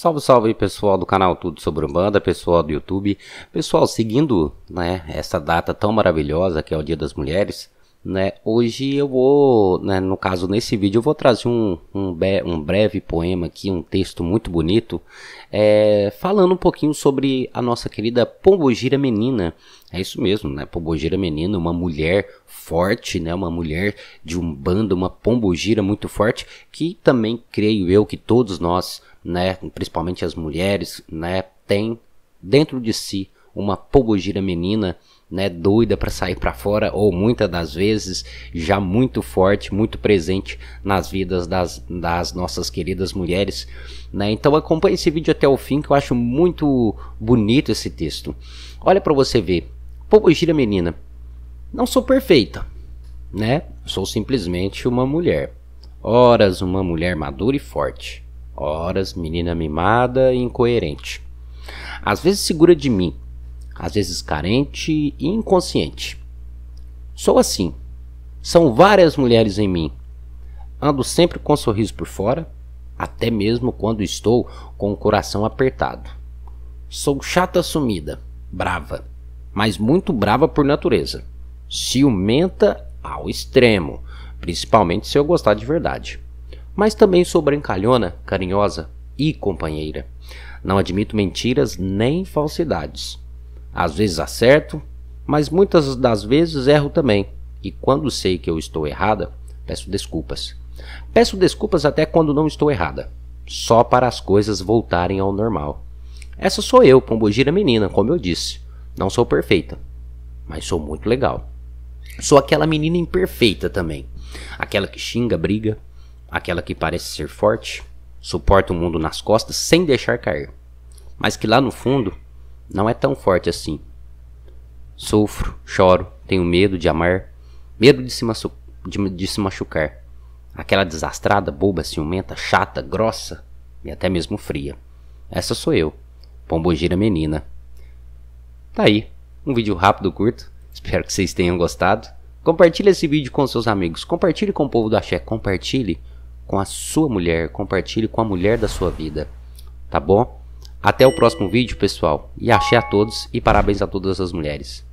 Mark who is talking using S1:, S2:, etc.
S1: Salve, salve pessoal do canal Tudo Sobre Umbanda, pessoal do YouTube. Pessoal, seguindo né, essa data tão maravilhosa que é o Dia das Mulheres, né? Hoje eu vou, né, no caso nesse vídeo, eu vou trazer um, um, um breve poema aqui, um texto muito bonito, é, falando um pouquinho sobre a nossa querida Pombogira Menina. É isso mesmo, né? Pombogira Menina, uma mulher forte, né? Uma mulher de um bando, uma pombogira muito forte, que também creio eu que todos nós, né, principalmente as mulheres, né, tem dentro de si uma pogojira menina, né, doida para sair para fora ou muitas das vezes já muito forte, muito presente nas vidas das, das nossas queridas mulheres, né? Então acompanhe esse vídeo até o fim que eu acho muito bonito esse texto. Olha para você ver. pogojira menina, não sou perfeita, né? Sou simplesmente uma mulher. Horas uma mulher madura e forte. Horas menina mimada e incoerente. Às vezes segura de mim, às vezes carente e inconsciente. Sou assim. São várias mulheres em mim. Ando sempre com um sorriso por fora, até mesmo quando estou com o coração apertado. Sou chata sumida, brava, mas muito brava por natureza. Ciumenta ao extremo, principalmente se eu gostar de verdade. Mas também sou brincalhona, carinhosa e companheira. Não admito mentiras nem falsidades. Às vezes acerto, mas muitas das vezes erro também. E quando sei que eu estou errada, peço desculpas. Peço desculpas até quando não estou errada, só para as coisas voltarem ao normal. Essa sou eu, Pombogira menina, como eu disse. Não sou perfeita, mas sou muito legal. Sou aquela menina imperfeita também. Aquela que xinga, briga, aquela que parece ser forte, suporta o mundo nas costas sem deixar cair, mas que lá no fundo não é tão forte assim. Sofro, choro, tenho medo de amar, medo de se, de, de se machucar. Aquela desastrada, boba, ciumenta, chata, grossa e até mesmo fria. Essa sou eu, Pombogira Menina. Tá aí, um vídeo rápido, curto. Espero que vocês tenham gostado. Compartilhe esse vídeo com seus amigos, compartilhe com o povo do axé, compartilhe com a sua mulher, compartilhe com a mulher da sua vida, tá bom? Até o próximo vídeo, pessoal. E axé a todos e parabéns a todas as mulheres.